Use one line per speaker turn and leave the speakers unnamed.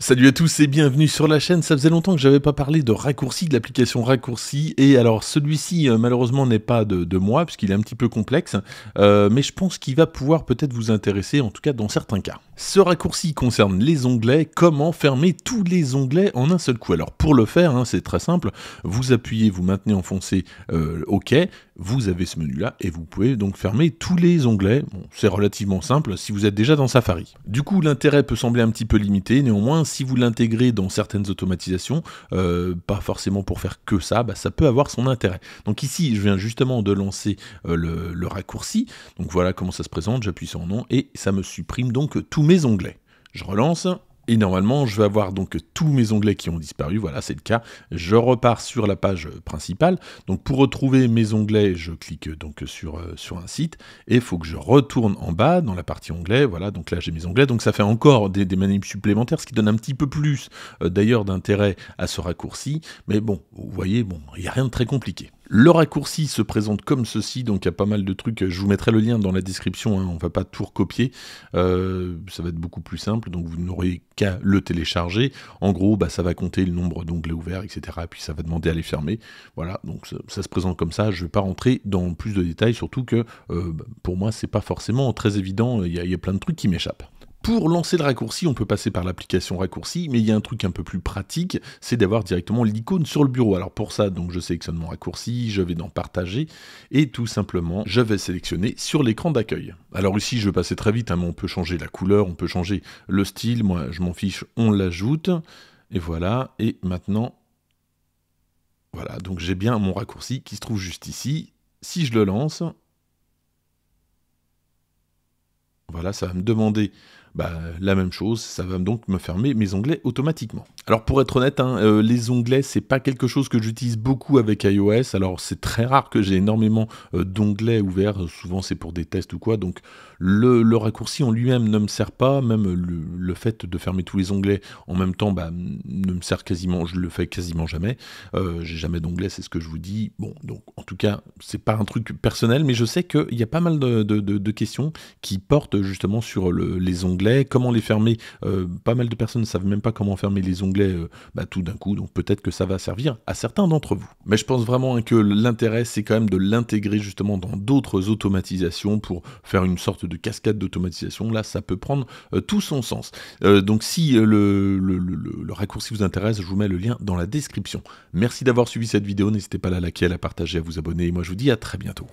Salut à tous et bienvenue sur la chaîne. Ça faisait longtemps que j'avais pas parlé de raccourci, de l'application raccourci. Et alors celui-ci euh, malheureusement n'est pas de, moi puisqu'il est un petit peu complexe, euh, mais je pense qu'il va pouvoir peut-être vous intéresser, en tout cas dans certains cas. Ce raccourci concerne les onglets. Comment fermer tous les onglets en un seul coup Alors pour le faire, hein, c'est très simple. Vous appuyez, vous maintenez enfoncé euh, OK. Vous avez ce menu-là et vous pouvez donc fermer tous les onglets. c'est relativement simple si vous êtes déjà dans Safari. Du coup, l'intérêt peut sembler un petit peu limité. Néanmoins, si vous l'intégrez dans certaines automatisations, euh, pas forcément pour faire que ça, bah, ça peut avoir son intérêt. Donc ici, je viens justement de lancer euh, le, le raccourci. Donc voilà comment ça se présente. J'appuie sur non et ça me supprime donc tout mes onglets. Je relance, et normalement, je vais avoir donc tous mes onglets qui ont disparu. Voilà, c'est le cas. Je repars sur la page principale. Donc, pour retrouver mes onglets, je clique donc sur, euh, sur un site et il faut que je retourne en bas dans la partie onglets. Voilà, donc là, j'ai mes onglets. Donc, ça fait encore des, des supplémentaires, ce qui donne un petit peu plus euh, d'ailleurs d'intérêt à ce raccourci. Mais bon, vous voyez, bon, il n'y a rien de très compliqué. Le raccourci se présente comme ceci, donc il y a pas mal de trucs. Je vous mettrai le lien dans la description, hein, on ne va pas tout recopier. Euh, ça va être beaucoup plus simple, donc vous n'aurez qu'à le télécharger. En gros, bah, ça va compter le nombre d'onglets ouverts, etc. puis ça va demander à les fermer. Voilà, donc ça, se présente comme ça. Je ne vais pas rentrer dans plus de détails, surtout que euh, bah, pour moi, c'est pas forcément très évident. Il y, a plein de trucs qui m'échappent. Pour lancer le raccourci, on peut passer par l'application raccourci, mais il y a un truc un peu plus pratique, c'est d'avoir directement l'icône sur le bureau. Alors pour ça, donc je sélectionne mon raccourci, je vais dans partager, et tout simplement, je vais sélectionner sur l'écran d'accueil. Alors ici, je vais passer très vite, hein, on peut changer la couleur, on peut changer le style, moi je m'en fiche, on l'ajoute, et voilà, et maintenant, voilà, donc j'ai bien mon raccourci qui se trouve juste ici. Si je le lance, voilà, ça va me demander bah, la même chose, ça va donc me fermer mes onglets automatiquement. Alors pour être honnête, hein, euh, les onglets, c'est pas quelque chose que j'utilise beaucoup avec iOS, alors c'est très rare que j'ai énormément euh, d'onglets ouverts, souvent c'est pour des tests ou quoi, donc le, raccourci en lui-même ne me sert pas, même le, fait de fermer tous les onglets en même temps bah, ne me sert quasiment, je le fais quasiment jamais, euh, j'ai jamais d'onglets, c'est ce que je vous dis, bon, donc en tout cas, c'est pas un truc personnel, mais je sais qu'il y a pas mal de, questions qui portent justement sur les onglets comment les fermer. Euh, pas mal de personnes ne savent même pas comment fermer les onglets euh, bah, tout d'un coup, donc peut-être que ça va servir à certains d'entre vous. Mais je pense vraiment que l'intérêt, c'est quand même de l'intégrer justement dans d'autres automatisations pour faire une sorte de cascade d'automatisation. Là, ça peut prendre euh, tout son sens. donc si le, le raccourci vous intéresse, je vous mets le lien dans la description. Merci d'avoir suivi cette vidéo, n'hésitez pas à la liker, à la partager, à vous abonner, et moi je vous dis à très bientôt.